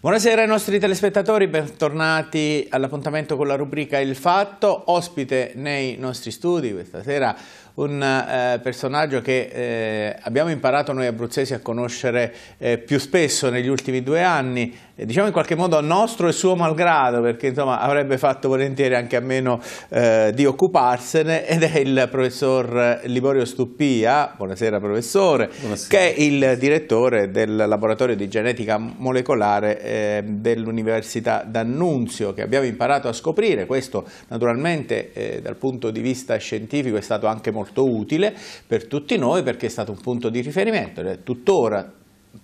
Buonasera ai nostri telespettatori, bentornati all'appuntamento con la rubrica Il Fatto, ospite nei nostri studi questa sera un eh, personaggio che eh, abbiamo imparato noi abruzzesi a conoscere eh, più spesso negli ultimi due anni, diciamo in qualche modo nostro e suo malgrado, perché insomma avrebbe fatto volentieri anche a meno eh, di occuparsene, ed è il professor Liborio Stuppia, buonasera professore, buonasera. che è il direttore del laboratorio di genetica molecolare eh, dell'Università d'Annunzio, che abbiamo imparato a scoprire, questo naturalmente eh, dal punto di vista scientifico è stato anche molto utile per tutti noi perché è stato un punto di riferimento, è tuttora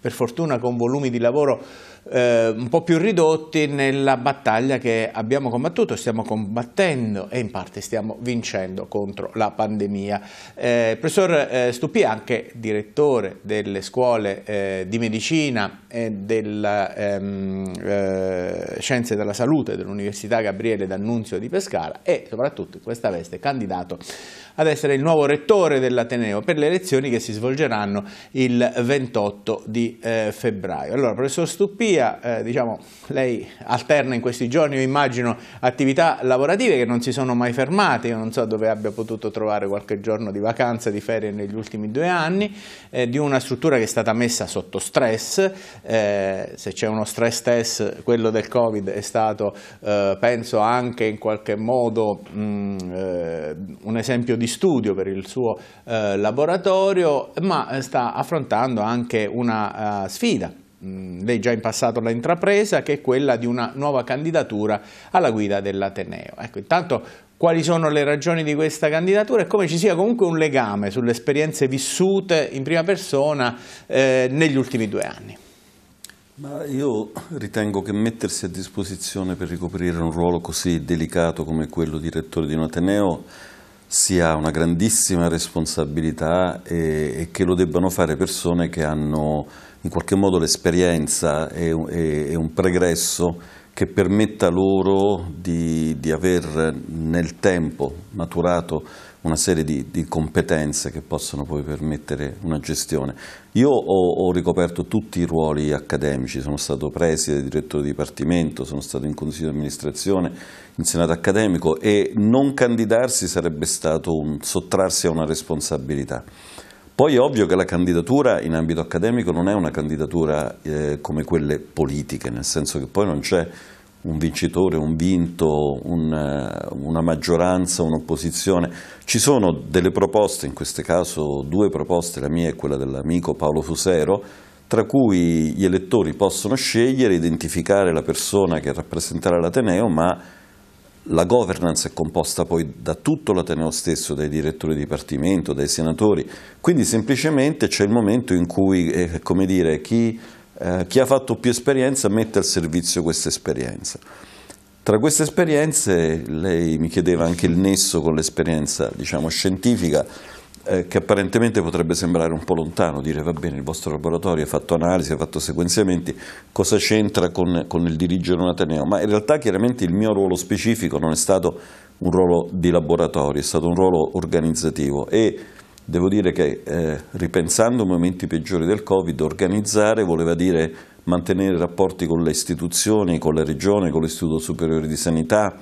per fortuna con volumi di lavoro eh, un po' più ridotti nella battaglia che abbiamo combattuto, stiamo combattendo e in parte stiamo vincendo contro la pandemia. Eh, il professor eh, Stupi è anche direttore delle scuole eh, di medicina eh, delle ehm, eh, Scienze della Salute dell'Università Gabriele D'Annunzio di Pescara e soprattutto in questa veste candidato ad essere il nuovo rettore dell'Ateneo per le elezioni che si svolgeranno il 28 di eh, febbraio. Allora, professor Stuppia, eh, diciamo, lei alterna in questi giorni, io immagino, attività lavorative che non si sono mai fermate, io non so dove abbia potuto trovare qualche giorno di vacanza, di ferie negli ultimi due anni, eh, di una struttura che è stata messa sotto stress, eh, se c'è uno stress test, quello del Covid è stato, eh, penso, anche in qualche modo mh, mm, eh, un esempio di studio per il suo eh, laboratorio, ma sta affrontando anche una uh, sfida mm, lei già in passato l'ha intrapresa, che è quella di una nuova candidatura alla guida dell'Ateneo. Ecco, intanto quali sono le ragioni di questa candidatura e come ci sia comunque un legame sulle esperienze vissute in prima persona eh, negli ultimi due anni. Ma io ritengo che mettersi a disposizione per ricoprire un ruolo così delicato come quello di rettore di un Ateneo sia una grandissima responsabilità e, e che lo debbano fare persone che hanno in qualche modo l'esperienza e, e, e, un pregresso che permetta loro di, di aver nel tempo maturato una serie di, di, competenze che possono poi permettere una gestione. Io ho, ho, ricoperto tutti i ruoli accademici, sono stato preside, direttore di dipartimento, sono stato in consiglio di amministrazione, in senato accademico e non candidarsi sarebbe stato un sottrarsi a una responsabilità. Poi è ovvio che la candidatura in ambito accademico non è una candidatura eh, come quelle politiche, nel senso che poi non c'è un vincitore, un vinto, un, eh, una maggioranza, un'opposizione. Ci sono delle proposte, in questo caso due proposte, la mia e quella dell'amico Paolo Fusero, tra cui gli elettori possono scegliere, identificare la persona che rappresenterà l'Ateneo, ma la governance è composta poi da tutto l'Ateneo stesso, dai direttori di dipartimento, dai senatori, quindi semplicemente c'è il momento in cui, eh, come dire, chi eh, chi ha fatto più esperienza mette al servizio questa esperienza. Tra queste esperienze lei mi chiedeva anche il nesso con l'esperienza diciamo, scientifica, eh, che apparentemente potrebbe sembrare un po' lontano, dire va bene, il vostro laboratorio ha fatto analisi, ha fatto sequenziamenti, cosa c'entra con, con il dirigere un Ateneo? Ma in realtà chiaramente il mio ruolo specifico non è stato un ruolo di laboratorio, è stato un ruolo organizzativo e Devo dire che eh, ripensando ai momenti peggiori del Covid, organizzare voleva dire mantenere rapporti con le istituzioni, con la regione, con l'Istituto Superiore di Sanità,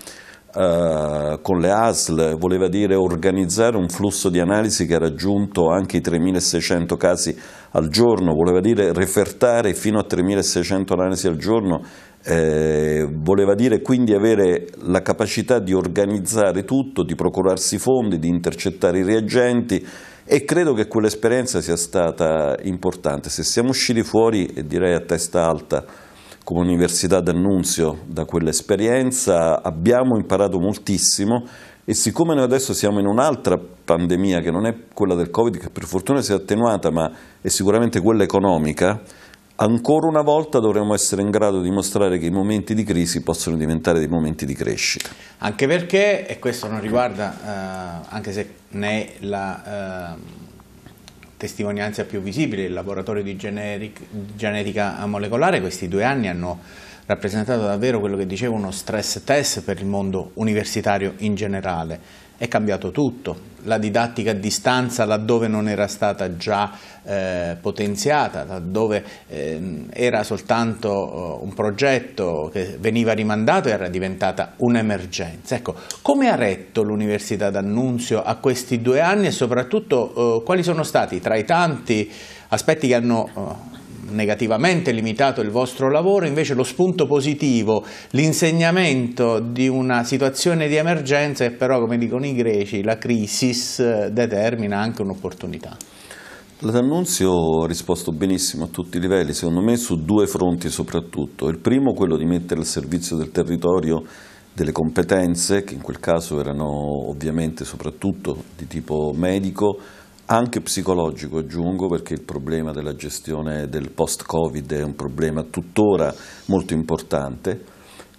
eh, con le ASL, voleva dire organizzare un flusso di analisi che ha raggiunto anche i 3.600 casi al giorno, voleva dire refertare fino a 3.600 analisi al giorno, eh, voleva dire quindi avere la capacità di organizzare tutto, di procurarsi fondi, di intercettare i reagenti, e credo che quell'esperienza sia stata importante. Se siamo usciti fuori, e direi a testa alta, come Università d'Annunzio da quell'esperienza, abbiamo imparato moltissimo e siccome noi adesso siamo in un'altra pandemia che non è quella del Covid, che per fortuna si è attenuata, ma è sicuramente quella economica, Ancora una volta dovremmo essere in grado di mostrare che i momenti di crisi possono diventare dei momenti di crescita. Anche perché, e questo non riguarda, eh, anche se ne è la eh, testimonianza più visibile, il laboratorio di generic, genetica molecolare, questi due anni hanno rappresentato davvero quello che dicevo uno stress test per il mondo universitario in generale è cambiato tutto. La didattica a distanza laddove non era stata già eh, potenziata, laddove eh, era soltanto eh, un progetto che veniva rimandato era diventata un'emergenza. Ecco, come ha retto l'Università d'Annunzio a questi due anni e soprattutto eh, quali sono stati tra i tanti aspetti che hanno eh, negativamente limitato il vostro lavoro, invece lo spunto positivo, l'insegnamento di una situazione di emergenza e però, come dicono i greci, la crisi eh, determina anche un'opportunità. L'annunzio ha risposto benissimo a tutti i livelli, secondo me su due fronti soprattutto. Il primo quello di mettere al servizio del territorio delle competenze, che in quel caso erano ovviamente soprattutto di tipo medico, anche psicologico aggiungo perché il problema della gestione del post-Covid è un problema tuttora molto importante,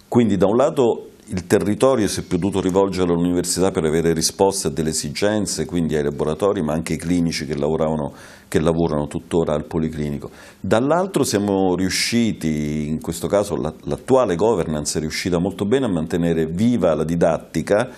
quindi da un lato il territorio si è potuto rivolgere all'università per avere risposte a delle esigenze, quindi ai laboratori, ma anche ai clinici che, che lavorano tuttora al policlinico. Dall'altro siamo riusciti, in questo caso l'attuale governance è riuscita molto bene a mantenere viva la didattica,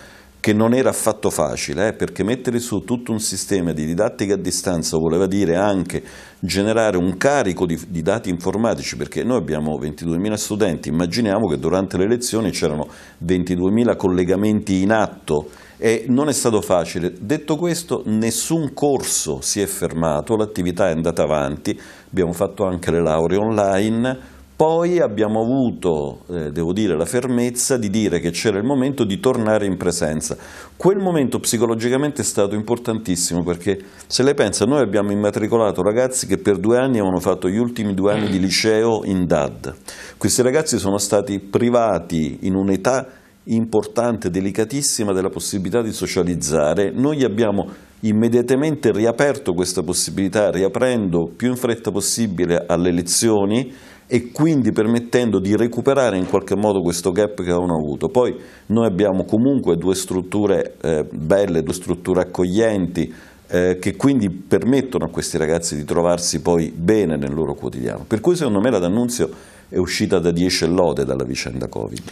che non era affatto facile, eh, perché mettere su tutto un sistema di didattica a distanza voleva dire anche generare un carico di, di dati informatici, perché noi abbiamo 22.000 studenti, immaginiamo che durante le lezioni c'erano 22.000 collegamenti in atto e non è stato facile. Detto questo, nessun corso si è fermato, l'attività è andata avanti, abbiamo fatto anche le lauree online, poi abbiamo avuto, eh, devo dire, la fermezza di dire che c'era il momento di tornare in presenza. Quel momento psicologicamente è stato importantissimo perché, se lei pensa, noi abbiamo immatricolato ragazzi che per due anni avevano fatto gli ultimi due anni di liceo in DAD. Questi ragazzi sono stati privati in un'età importante, delicatissima, della possibilità di socializzare. Noi gli abbiamo immediatamente riaperto questa possibilità, riaprendo più in fretta possibile alle lezioni, e quindi permettendo di recuperare in qualche modo questo gap che avevano avuto. Poi noi abbiamo comunque due strutture eh, belle, due strutture accoglienti, eh, che quindi permettono a questi ragazzi di trovarsi poi bene nel loro quotidiano. Per cui secondo me la D'Annunzio è uscita da 10 lode dalla vicenda Covid.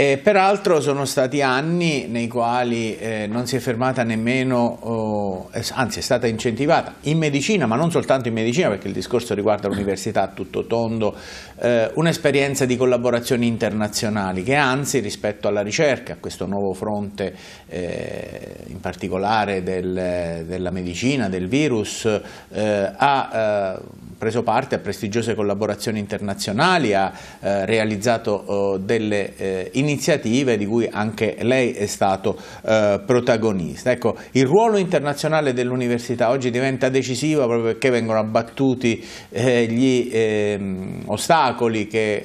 E peraltro sono stati anni nei quali eh, non si è fermata nemmeno, oh, anzi è stata incentivata in medicina, ma non soltanto in medicina perché il discorso riguarda l'università a tutto tondo, eh, un'esperienza di collaborazioni internazionali che anzi rispetto alla ricerca, a questo nuovo fronte eh, in particolare del, della medicina, del virus, eh, ha eh, preso parte a prestigiose collaborazioni internazionali, ha eh, realizzato eh, delle eh, iniziative di cui anche lei è stato eh, protagonista. Ecco, il ruolo internazionale dell'università oggi diventa decisivo proprio perché vengono abbattuti eh, gli ehm, ostacoli che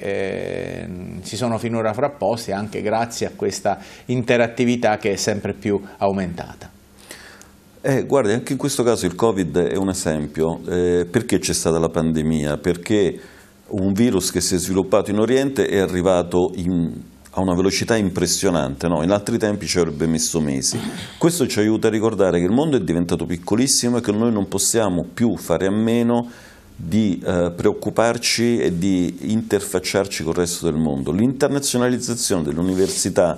ehm, si sono finora frapposti anche grazie a questa interattività che è sempre più aumentata. Eh, guardi, anche in questo caso il Covid è un esempio. Eh, perché c'è stata la pandemia? Perché un virus che si è sviluppato in Oriente è arrivato in, a una velocità impressionante, no? in altri tempi ci avrebbe messo mesi. Questo ci aiuta a ricordare che il mondo è diventato piccolissimo e che noi non possiamo più fare a meno di eh, preoccuparci e di interfacciarci col resto del mondo. L'internazionalizzazione dell'università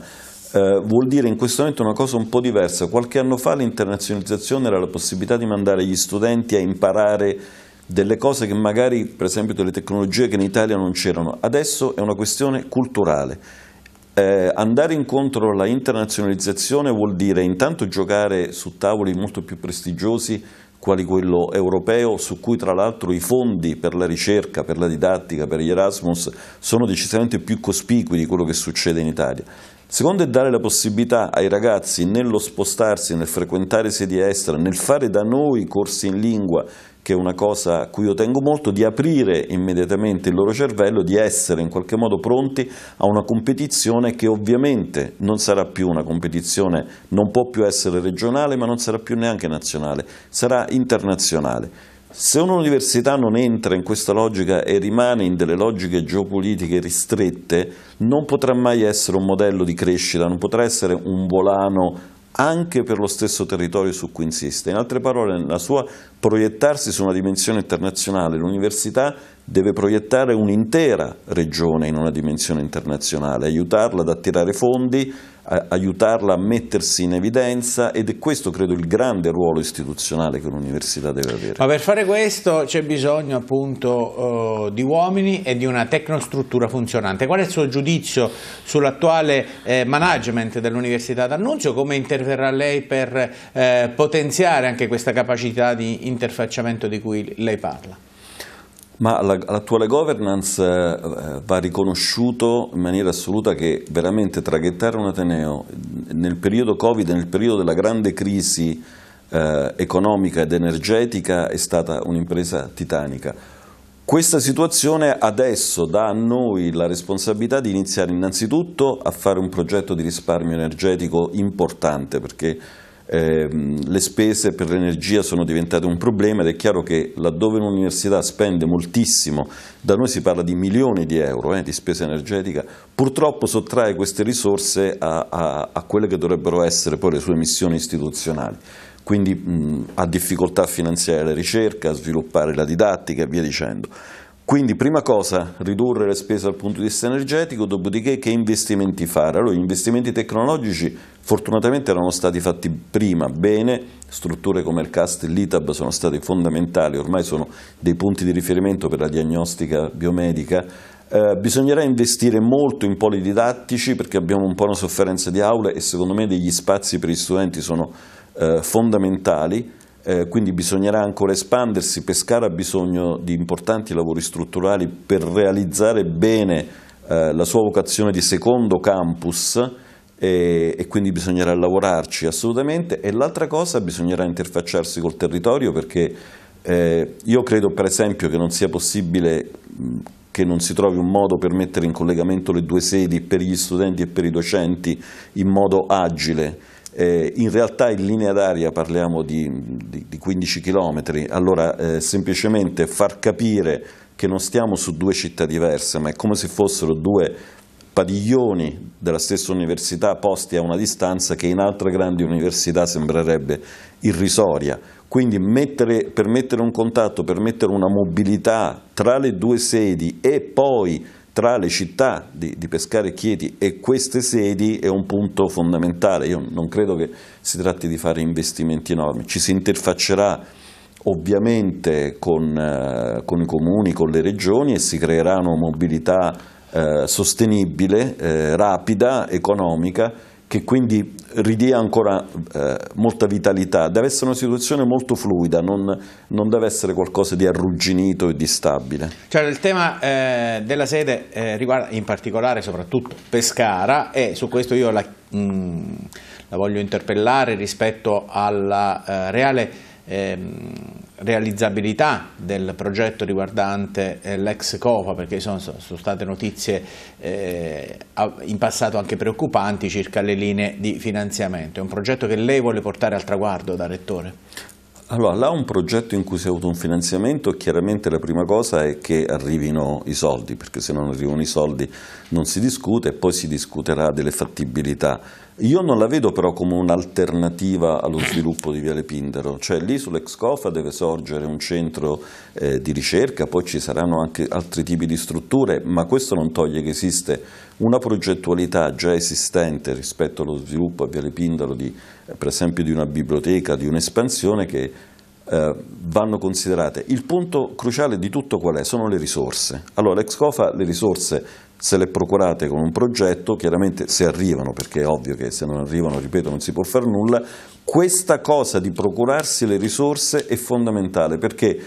eh, vuol dire in questo momento una cosa un po' diversa. Qualche anno fa l'internazionalizzazione era la possibilità di mandare gli studenti a imparare delle cose che magari, per esempio delle tecnologie che in Italia non c'erano. Adesso è una questione culturale. Eh, andare incontro alla internazionalizzazione vuol dire intanto giocare su tavoli molto più prestigiosi quali quello europeo, su cui tra l'altro i fondi per la ricerca, per la didattica, per gli Erasmus sono decisamente più cospicui di quello che succede in Italia secondo è dare la possibilità ai ragazzi nello spostarsi, nel frequentare sedie estere, nel fare da noi corsi in lingua, che è una cosa a cui io tengo molto, di aprire immediatamente il loro cervello, di essere in qualche modo pronti a una competizione che ovviamente non sarà più una competizione, non può più essere regionale, ma non sarà più neanche nazionale, sarà internazionale. Se un'università non entra in questa logica e rimane in delle logiche geopolitiche ristrette, non potrà mai essere un modello di crescita, non potrà essere un volano anche per lo stesso territorio su cui insiste. In altre parole, nella sua proiettarsi su una dimensione internazionale, l'università deve proiettare un'intera regione in una dimensione internazionale, aiutarla ad attirare fondi, a, aiutarla a mettersi in evidenza ed è questo credo il grande ruolo istituzionale che l'università deve avere. Ma per fare questo c'è bisogno appunto eh, di uomini e di una tecnostruttura funzionante. Qual è il suo giudizio sull'attuale eh, management dell'università d'Annunzio? Come interverrà lei per eh, potenziare anche questa capacità di interfacciamento di cui lei parla? Ma l'attuale governance eh, va riconosciuto in maniera assoluta che veramente traghettare un Ateneo nel periodo Covid, nel periodo della grande crisi eh, economica ed energetica è stata un'impresa titanica. Questa situazione adesso dà a noi la responsabilità di iniziare innanzitutto a fare un progetto di risparmio energetico importante perché Ehm, le spese per l'energia sono diventate un problema ed è chiaro che laddove un'università spende moltissimo, da noi si parla di milioni di euro eh, di spesa energetica, purtroppo sottrae queste risorse a, a, a, quelle che dovrebbero essere poi le sue missioni istituzionali. Quindi mh, ha difficoltà a finanziare la ricerca, a sviluppare la didattica e via dicendo. Quindi prima cosa ridurre le spese dal punto di vista energetico, dopodiché che investimenti fare? Allora gli investimenti tecnologici fortunatamente erano stati fatti prima bene, strutture come il CAST e l'ITAB sono state fondamentali, ormai sono dei punti di riferimento per la diagnostica biomedica, eh, bisognerà investire molto in poli didattici perché abbiamo un po' una sofferenza di aule e secondo me degli spazi per gli studenti sono eh, fondamentali, eh, quindi bisognerà ancora espandersi, Pescara ha bisogno di importanti lavori strutturali per realizzare bene eh, la sua vocazione di secondo campus e, e quindi bisognerà lavorarci assolutamente e l'altra cosa bisognerà interfacciarsi col territorio perché eh, io credo per esempio che non sia possibile che non si trovi un modo per mettere in collegamento le due sedi per gli studenti e per i docenti in modo agile eh, in realtà in linea d'aria parliamo di, di, di 15 km, allora eh, semplicemente far capire che non stiamo su due città diverse, ma è come se fossero due padiglioni della stessa università posti a una distanza che in altre grandi università sembrerebbe irrisoria. Quindi mettere, permettere un contatto, permettere una mobilità tra le due sedi e poi tra le città di, di Pescara e Chieti e queste sedi è un punto fondamentale. Io non credo che si tratti di fare investimenti enormi, ci si interfaccerà ovviamente con, eh, con, i comuni, con le regioni e si creerà una mobilità eh, sostenibile, eh, rapida, economica che quindi ridia ancora eh, molta vitalità, deve essere una situazione molto fluida, non, non, deve essere qualcosa di arrugginito e di stabile. Cioè, il tema eh, della sede eh, riguarda in particolare soprattutto Pescara e su questo io la, mh, mm, la voglio interpellare rispetto alla eh, reale ehm, realizzabilità del progetto riguardante eh, l'ex COPA, perché sono, sono state notizie eh, in passato anche preoccupanti circa le linee di finanziamento. È un progetto che lei vuole portare al traguardo da Rettore? Allora, là un progetto in cui si è avuto un finanziamento, chiaramente la prima cosa è che arrivino i soldi, perché se non arrivano i soldi non si discute e poi si discuterà delle fattibilità io non la vedo però come un'alternativa allo sviluppo di Viale Pindaro, cioè lì sull'ex COFA deve sorgere un centro eh, di ricerca, poi ci saranno anche altri tipi di strutture, ma questo non toglie che esiste una progettualità già esistente rispetto allo sviluppo a Viale Pindaro, di, eh, per esempio di una biblioteca, di un'espansione che eh, vanno considerate. Il punto cruciale di tutto qual è? Sono le risorse. Allora l'ex COFA le risorse se le procurate con un progetto, chiaramente se arrivano, perché è ovvio che se non arrivano, ripeto, non si può fare nulla, questa cosa di procurarsi le risorse è fondamentale, perché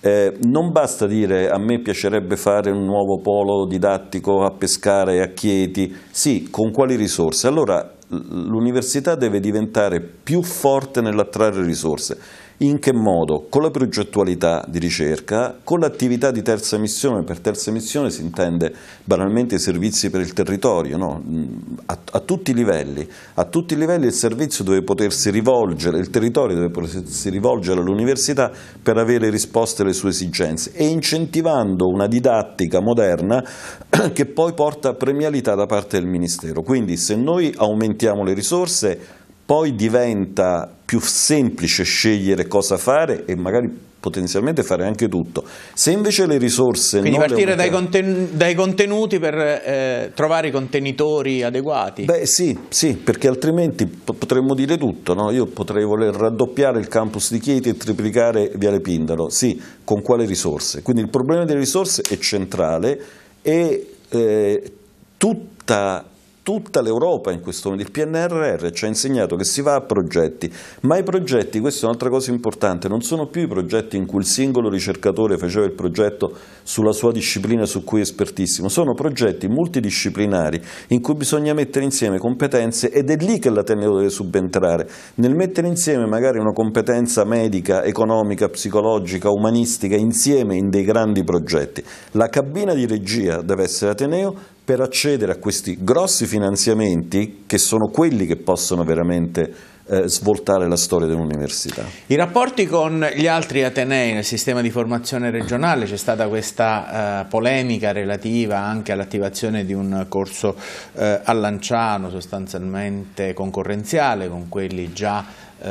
eh, non basta dire a me piacerebbe fare un nuovo polo didattico a Pescara e a Chieti, sì, con quali risorse? Allora l'università deve diventare più forte nell'attrarre risorse in che modo? Con la progettualità di ricerca, con l'attività di terza missione, per terza missione si intende banalmente i servizi per il territorio, no? Mm, a, a, tutti i livelli, a tutti i livelli il servizio deve potersi rivolgere, il territorio deve potersi rivolgere all'università per avere risposte alle sue esigenze e incentivando una didattica moderna che poi porta a premialità da parte del Ministero. Quindi se noi aumentiamo le risorse poi diventa più semplice scegliere cosa fare e magari potenzialmente fare anche tutto. Se invece le risorse... Quindi partire dai, conten dai, contenuti per eh, trovare i contenitori adeguati. Beh sì, sì, perché altrimenti potremmo dire tutto, no? io potrei voler raddoppiare il campus di Chieti e triplicare Viale Pindaro, sì, con quale risorse? Quindi il problema delle risorse è centrale e eh, tutta tutta l'Europa in questo momento. Il PNRR ci ha insegnato che si va a progetti, ma i progetti, questa è un'altra cosa importante, non sono più i progetti in cui il singolo ricercatore faceva il progetto sulla sua disciplina su cui è espertissimo, sono progetti multidisciplinari in cui bisogna mettere insieme competenze ed è lì che l'Ateneo deve subentrare, nel mettere insieme magari una competenza medica, economica, psicologica, umanistica insieme in dei grandi progetti. La cabina di regia deve essere Ateneo, per accedere a questi grossi finanziamenti che sono quelli che possono veramente eh, svoltare la storia dell'università. I rapporti con gli altri atenei nel sistema di formazione regionale, c'è stata questa eh, polemica relativa anche all'attivazione di un corso eh, a Lanciano sostanzialmente concorrenziale con quelli già eh,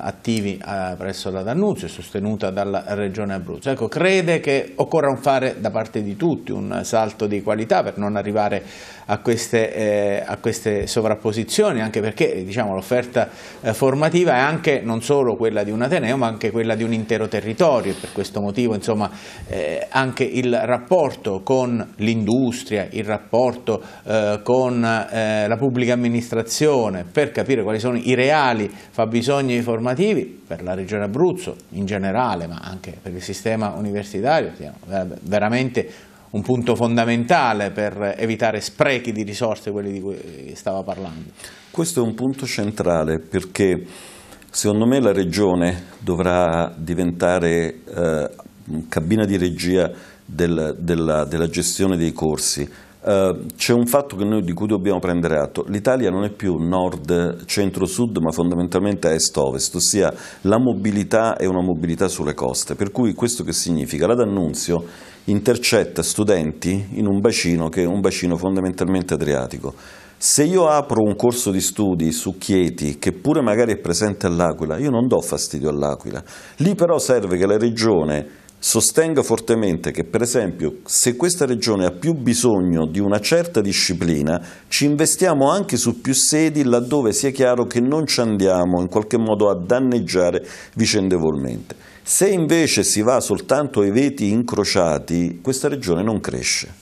attivi eh, presso la D'Annunzio, e sostenuta dalla Regione Abruzzo. Ecco, crede che occorra un fare da parte di tutti un salto di qualità per non arrivare a a queste, eh, a queste sovrapposizioni, anche perché diciamo, l'offerta eh, formativa è anche non solo quella di un Ateneo, ma anche quella di un intero territorio. Per questo motivo insomma, eh, anche il rapporto con l'industria, il rapporto eh, con eh, la pubblica amministrazione per capire quali sono i reali fabbisogni formativi per la Regione Abruzzo in generale, ma anche per il sistema universitario, siamo eh, veramente un punto fondamentale per evitare sprechi di risorse, quelli di cui eh, stava parlando. Questo è un punto centrale perché secondo me la Regione dovrà diventare eh, cabina di regia del, della, della gestione dei corsi eh, c'è un fatto noi, di cui dobbiamo prendere atto, l'Italia non è più nord, centro-sud ma fondamentalmente est-ovest, ossia la mobilità è una mobilità sulle coste, per cui questo che significa? La D'Annunzio intercetta studenti in un bacino che è un bacino fondamentalmente adriatico, se io apro un corso di studi su Chieti, che pure magari è presente all'Aquila, io non do fastidio all'Aquila, lì però serve che la regione sostenga fortemente che, per esempio, se questa regione ha più bisogno di una certa disciplina, ci investiamo anche su più sedi laddove sia chiaro che non ci andiamo in qualche modo a danneggiare vicendevolmente. Se invece si va soltanto ai veti incrociati, questa regione non cresce.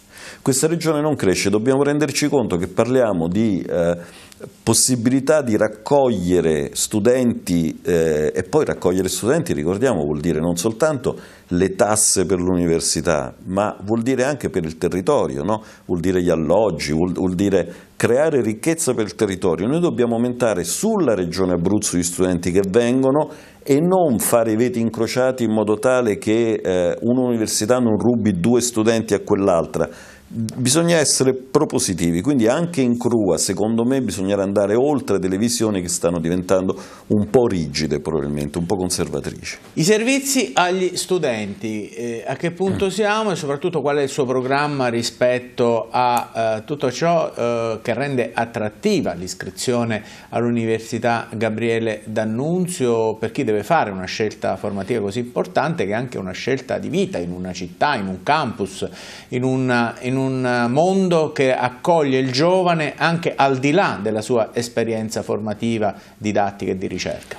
Questa regione non cresce, dobbiamo renderci conto che parliamo di... Eh, possibilità di raccogliere studenti eh, e poi raccogliere studenti, ricordiamo, vuol dire non soltanto le tasse per l'università, ma vuol dire anche per il territorio, no? vuol dire gli alloggi, vuol, vuol, dire creare ricchezza per il territorio. Noi dobbiamo aumentare sulla regione Abruzzo gli studenti che vengono e non fare i veti incrociati in modo tale che eh, un'università non rubi due studenti a quell'altra, Bisogna essere propositivi, quindi anche in crua, secondo me, bisognerà andare oltre delle visioni che stanno diventando un po' rigide probabilmente, un po' conservatrici. I servizi agli studenti, eh, a che punto mm. siamo e soprattutto qual è il suo programma rispetto a eh, tutto ciò eh, che rende attrattiva l'iscrizione all'Università Gabriele D'Annunzio per chi deve fare una scelta formativa così importante che è anche una scelta di vita in una città, in un campus, in una, in un eh, mondo che accoglie il giovane anche al di là della sua esperienza formativa, didattica e di ricerca.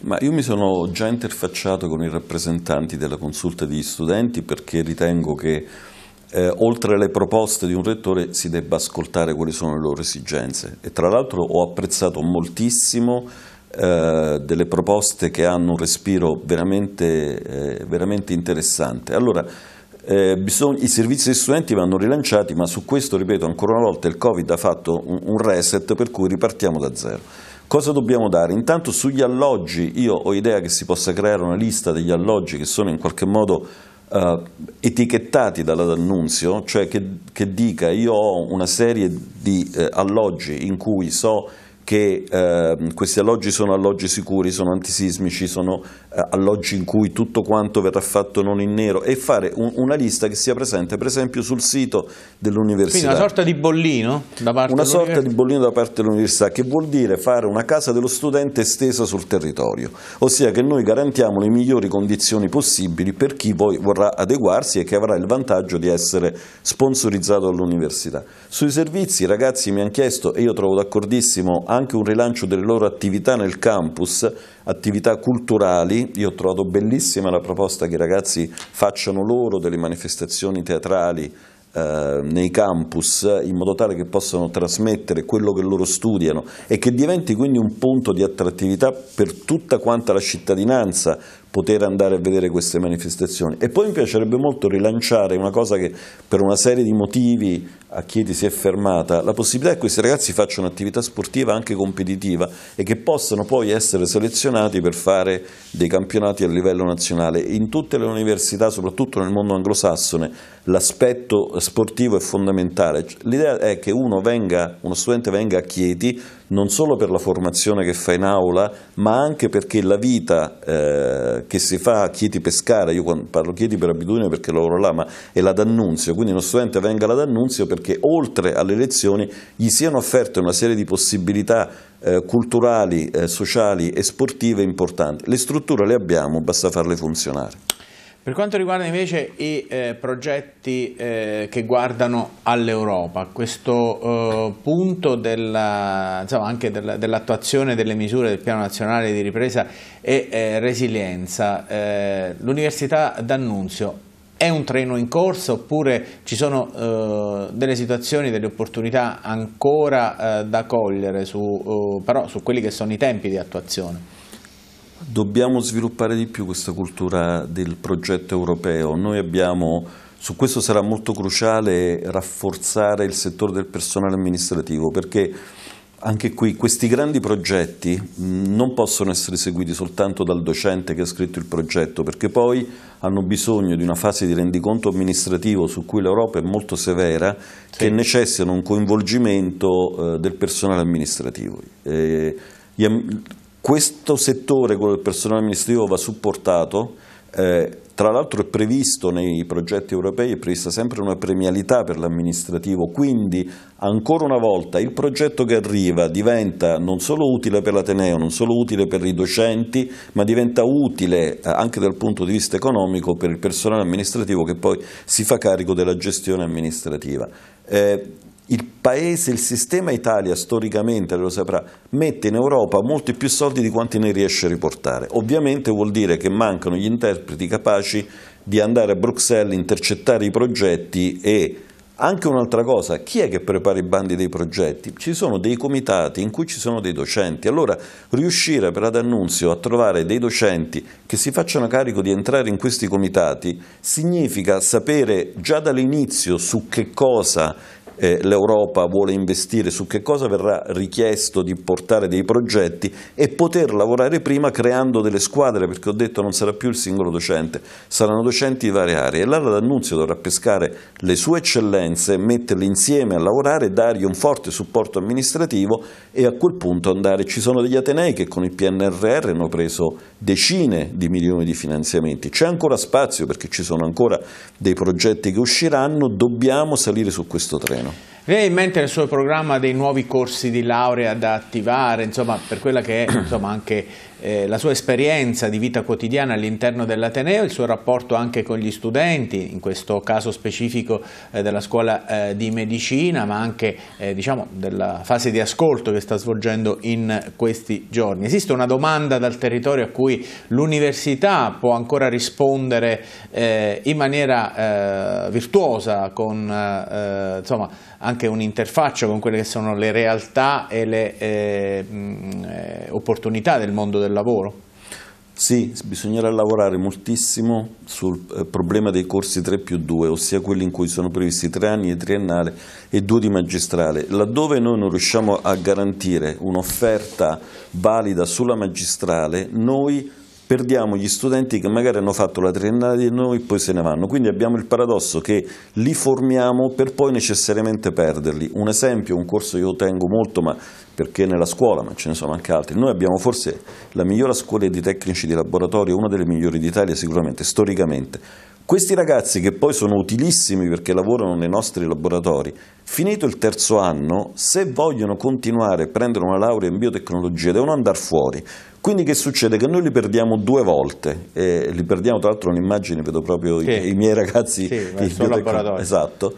Ma io mi sono già interfacciato con i rappresentanti della consulta di studenti perché ritengo che eh, oltre alle proposte di un rettore si debba ascoltare quali sono le loro esigenze e tra l'altro ho apprezzato moltissimo eh, delle proposte che hanno un respiro veramente, eh, veramente interessante. Allora, eh, bisogna, I servizi degli studenti vanno rilanciati, ma su questo, ripeto, ancora una volta il Covid ha fatto un, un reset per cui ripartiamo da zero. Cosa dobbiamo dare? Intanto sugli alloggi, io ho idea che si possa creare una lista degli alloggi che sono in qualche modo eh, etichettati dall'annunzio, cioè che, che, dica io ho una serie di eh, alloggi in cui so che eh, questi alloggi sono alloggi sicuri, sono antisismici, sono eh, alloggi in cui tutto quanto verrà fatto non in nero e fare un, una lista che sia presente per esempio sul sito dell'università. Quindi una sorta di bollino da parte Una sorta di bollino da parte dell'università che vuol dire fare una casa dello studente estesa sul territorio, ossia che noi garantiamo le migliori condizioni possibili per chi poi vorrà adeguarsi e che avrà il vantaggio di essere sponsorizzato all'università. Sui servizi ragazzi mi hanno chiesto e io trovo d'accordissimo anche un rilancio delle loro attività nel campus, attività culturali, io ho trovato bellissima la proposta che i ragazzi facciano loro delle manifestazioni teatrali eh, nei campus in modo tale che possano trasmettere quello che loro studiano e che diventi quindi un punto di attrattività per tutta quanta la cittadinanza, poter andare a vedere queste manifestazioni. E poi mi piacerebbe molto rilanciare una cosa che per una serie di motivi a Chieti si è fermata, la possibilità che questi ragazzi facciano attività sportiva anche competitiva e che possano poi essere selezionati per fare dei campionati a livello nazionale. In tutte le università, soprattutto nel mondo anglosassone, l'aspetto sportivo è fondamentale. L'idea è che uno, venga, uno studente venga a Chieti, non solo per la formazione che fa in aula, ma anche perché la vita eh, che si fa a Chieti Pescara, io parlo Chieti per abitudine perché lavoro là, ma è la D'Annunzio, quindi uno studente venga alla D'Annunzio perché oltre alle lezioni gli siano offerte una serie di possibilità eh, culturali, eh, sociali e sportive importanti. Le strutture le abbiamo, basta farle funzionare. Per quanto riguarda invece i eh, progetti eh, che guardano all'Europa, questo eh, punto dell'attuazione dell delle misure del Piano Nazionale di Ripresa e eh, Resilienza, eh, l'Università d'Annunzio è un treno in corso oppure ci sono eh, delle situazioni, delle opportunità ancora da cogliere su, però, su quelli che sono i tempi di attuazione? Dobbiamo sviluppare di più questa cultura del progetto europeo. Noi abbiamo, su questo sarà molto cruciale rafforzare il settore del personale amministrativo perché anche qui questi grandi progetti non possono essere seguiti soltanto dal docente che ha scritto il progetto perché poi hanno bisogno di una fase di rendiconto amministrativo su cui l'Europa è molto severa sì. che necessitano un coinvolgimento eh, del personale amministrativo. Eh, questo settore, quello del personale amministrativo, va supportato. Eh, tra l'altro è previsto nei progetti europei, è prevista sempre una premialità per l'amministrativo, quindi ancora una volta il progetto che arriva diventa non solo utile per l'Ateneo, non solo utile per i docenti, ma diventa utile eh, anche dal punto di vista economico per il personale amministrativo che poi si fa carico della gestione amministrativa. Eh, il paese, il sistema Italia storicamente, lo saprà, mette in Europa molti più soldi di quanti ne riesce a riportare. Ovviamente vuol dire che mancano gli interpreti capaci di andare a Bruxelles, intercettare i progetti e anche un'altra cosa, chi è che prepara i bandi dei progetti? Ci sono dei comitati in cui ci sono dei docenti, allora riuscire per ad annunzio a trovare dei docenti che si facciano carico di entrare in questi comitati significa sapere già dall'inizio su che cosa eh, l'Europa vuole investire, su che cosa verrà richiesto di portare dei progetti e poter lavorare prima creando delle squadre, perché ho detto non sarà più il singolo docente, saranno docenti di varie aree e l'area d'annunzio dovrà pescare le sue eccellenze, metterle insieme a lavorare, dargli un forte supporto amministrativo e a quel punto andare. Ci sono degli atenei che con il PNRR hanno preso decine di milioni di finanziamenti, c'è ancora spazio perché ci sono ancora dei progetti che usciranno, dobbiamo salire su questo treno. Viene in mente nel suo programma dei nuovi corsi di laurea da attivare, insomma, per quella che è insomma, anche eh, la sua esperienza di vita quotidiana all'interno dell'Ateneo, il suo rapporto anche con gli studenti, in questo caso specifico eh, della scuola eh, di medicina, ma anche eh, diciamo, della fase di ascolto che sta svolgendo in questi giorni. Esiste una domanda dal territorio a cui l'università può ancora rispondere eh, in maniera eh, virtuosa, con insomma, anche un'interfaccia con quelle che sono le realtà e le opportunità del mondo del lavoro? Sì, bisognerà lavorare moltissimo sul eh, problema dei corsi 3 più 2, ossia quelli in cui sono previsti tre anni di triennale e due di magistrale. Laddove noi non riusciamo a garantire un'offerta valida sulla magistrale, noi perdiamo gli studenti che magari hanno fatto la triennale di noi e poi se ne vanno. Quindi abbiamo il paradosso che li formiamo per poi necessariamente perderli. Un esempio, un corso io tengo molto, ma perché nella scuola, ma ce ne sono anche altri. Noi abbiamo forse la migliore scuola di tecnici di laboratorio, una delle migliori d'Italia sicuramente, storicamente. Questi ragazzi che poi sono utilissimi perché lavorano nei nostri laboratori, finito il terzo anno, se vogliono continuare, a prendere una laurea in biotecnologia, devono andare fuori. Quindi che succede? Che noi li perdiamo due volte, eh, li perdiamo tra l'altro un'immagine, vedo proprio sì. i, i, miei ragazzi sì, il laboratorio. Esatto,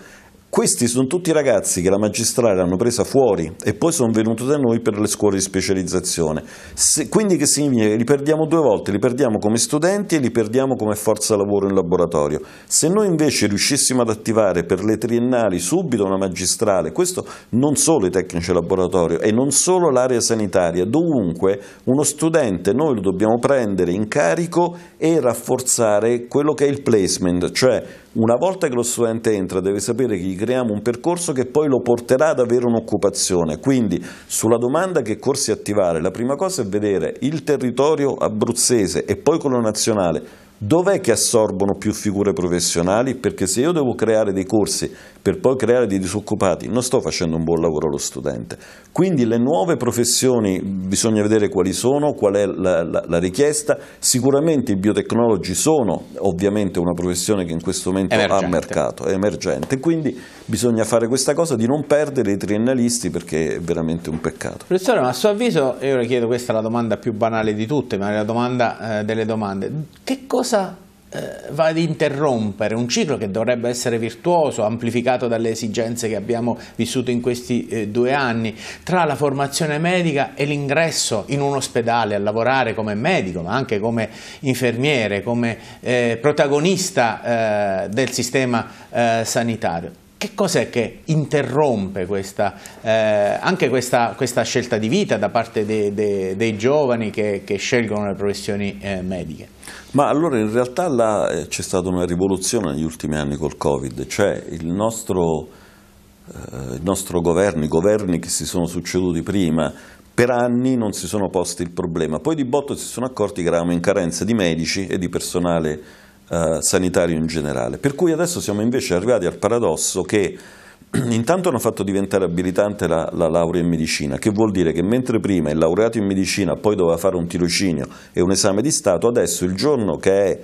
questi sono tutti ragazzi che la magistrale hanno presa fuori e poi sono venuti da noi per le scuole di specializzazione. Se, quindi che significa? li perdiamo due volte, li perdiamo come studenti e li perdiamo come forza lavoro in laboratorio. Se noi invece riuscissimo ad attivare per le triennali subito una magistrale, questo non solo i tecnici laboratorio e non solo l'area sanitaria, dovunque uno studente noi lo dobbiamo prendere in carico e rafforzare quello che è il placement, cioè una volta che lo studente entra deve sapere che gli creiamo un percorso che poi lo porterà ad avere un'occupazione, quindi sulla domanda che corsi attivare la prima cosa è vedere il territorio abruzzese e poi quello nazionale dov'è che assorbono più figure professionali? Perché se io devo creare dei corsi per poi creare dei disoccupati, non sto facendo un buon lavoro allo studente. Quindi le nuove professioni bisogna vedere quali sono, qual è la, la, la richiesta. Sicuramente i biotecnologi sono ovviamente una professione che in questo momento emergente. ha mercato, è emergente. Quindi bisogna fare questa cosa di non perdere i triennalisti perché è veramente un peccato. Professore, ma a suo avviso, io le chiedo questa è la domanda più banale di tutte, ma è la domanda eh, delle domande, che cosa eh, va ad interrompere un ciclo che dovrebbe essere virtuoso, amplificato dalle esigenze che abbiamo vissuto in questi eh, due anni, tra la formazione medica e l'ingresso in un ospedale a lavorare come medico, ma anche come infermiere, come eh, protagonista eh, del sistema eh, sanitario. Che cos'è che interrompe questa, eh, anche questa, questa, scelta di vita da parte de, de, dei giovani che, che, scelgono le professioni eh, mediche? Ma allora in realtà eh, c'è stata una rivoluzione negli ultimi anni col Covid, cioè il nostro, eh, il nostro governo, i governi che si sono succeduti prima, per anni non si sono posti il problema, poi di botto si sono accorti che eravamo in carenza di medici e di personale medico eh, sanitario in generale. Per cui adesso siamo invece arrivati al paradosso che intanto hanno fatto diventare abilitante la, la, laurea in medicina, che vuol dire che mentre prima il laureato in medicina poi doveva fare un tirocinio e un esame di Stato, adesso il giorno che è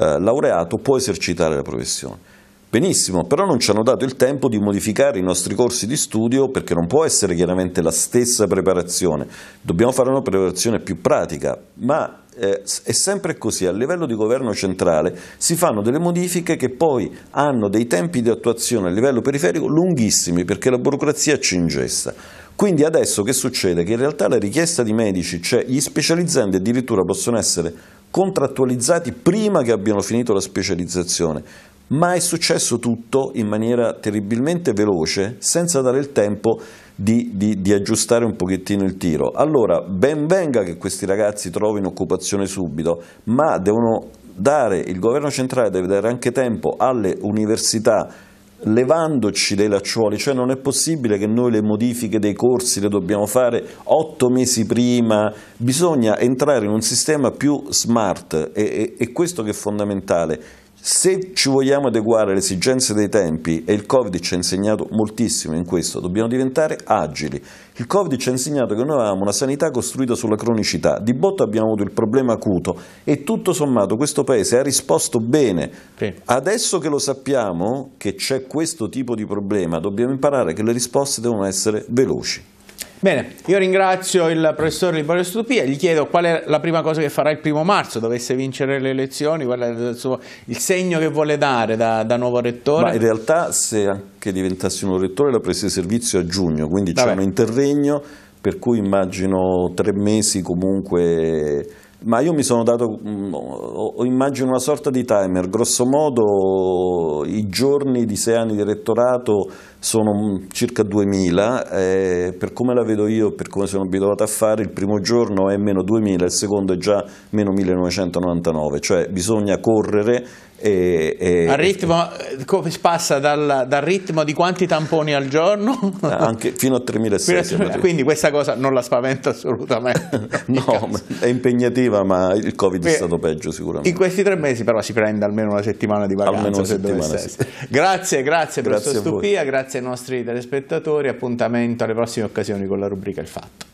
eh, laureato può esercitare la professione. Benissimo, però non ci hanno dato il tempo di modificare i nostri corsi di studio perché non può essere chiaramente la stessa preparazione, dobbiamo fare una preparazione più pratica, ma eh, è sempre così, a livello di governo centrale si fanno delle modifiche che poi hanno dei tempi di attuazione a livello periferico lunghissimi perché la burocrazia ci ingessa. Quindi adesso che succede? Che in realtà la richiesta di medici, cioè gli specializzanti addirittura possono essere contrattualizzati prima che abbiano finito la specializzazione ma è successo tutto in maniera terribilmente veloce, senza dare il tempo di, di, di, aggiustare un pochettino il tiro. Allora, ben venga che questi ragazzi trovino occupazione subito, ma devono dare, il governo centrale deve dare anche tempo alle università levandoci dei lacciuoli, cioè non è possibile che noi le modifiche dei corsi le dobbiamo fare otto mesi prima, bisogna entrare in un sistema più smart e, e, e questo che è fondamentale se ci vogliamo adeguare alle esigenze dei tempi, e il Covid ci ha insegnato moltissimo in questo, dobbiamo diventare agili. Il Covid ci ha insegnato che noi avevamo una sanità costruita sulla cronicità, di botto abbiamo avuto il problema acuto e tutto sommato questo Paese ha risposto bene. Sì. Adesso che lo sappiamo che c'è questo tipo di problema, dobbiamo imparare che le risposte devono essere veloci. Bene, io ringrazio il professor Liborio Stupia, gli chiedo qual è la prima cosa che farà il primo marzo, dovesse vincere le elezioni, qual è il, suo, il segno che vuole dare da, da nuovo rettore? Ma in realtà se anche diventassi un rettore la presa di servizio a giugno, quindi c'è un interregno, per cui immagino tre mesi comunque ma io mi sono dato, mm, immagino una sorta di timer, grosso modo i giorni di sei anni di rettorato sono mm, circa 2000, eh, per come la vedo io, per come sono abituato a fare, il primo giorno è meno 2000, il secondo è già meno 1999, cioè bisogna correre e, e, al ritmo, eh, come si passa dal, dal, ritmo di quanti tamponi al giorno? Anche fino a 3.600. Quindi questa cosa non la spaventa assolutamente. no, è impegnativa, ma il Covid e, è stato peggio sicuramente. In questi tre mesi però si prende almeno una settimana di vacanza almeno una se dovesse sì. Grazie, grazie, grazie questa Stupia, grazie ai nostri telespettatori, appuntamento alle prossime occasioni con la rubrica Il Fatto.